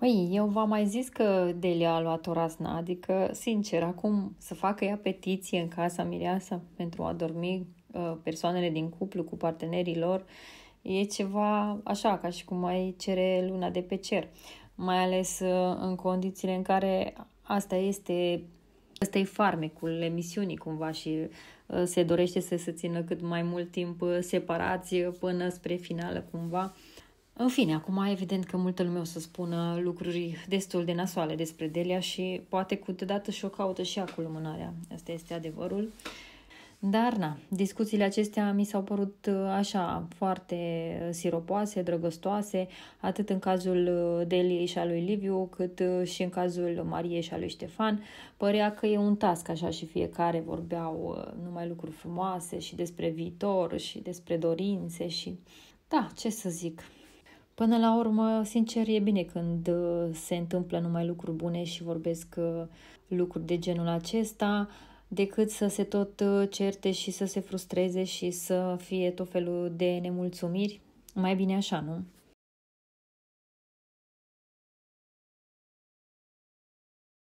Măi, eu v-am mai zis că Delia a luat o razna, adică, sincer, acum să facă ea petiție în casa mireasă pentru a dormi uh, persoanele din cuplu cu partenerii lor, e ceva așa, ca și cum ai cere luna de pe cer. Mai ales uh, în condițiile în care asta este Asta e farmecul emisiunii cumva și uh, se dorește să se țină cât mai mult timp uh, separați până spre finală cumva. În fine, acum evident că multă lume o să spună lucruri destul de nasoale despre Delia și poate cu câteodată și o caută și acolo lumânarea. Asta este adevărul. Dar, na, discuțiile acestea mi s-au părut uh, așa foarte uh, siropoase, drăgăstoase, atât în cazul uh, Deliei și a lui Liviu, cât și în cazul Mariei și a lui Ștefan. Părea că e un task așa și fiecare vorbeau numai lucruri frumoase și despre viitor și despre dorințe și... Da, ce să zic, Până la urmă, sincer, e bine când uh, se întâmplă numai lucruri bune și vorbesc uh, lucruri de genul acesta, decât să se tot uh, certe și să se frustreze și să fie tot felul de nemulțumiri. Mai bine așa, nu?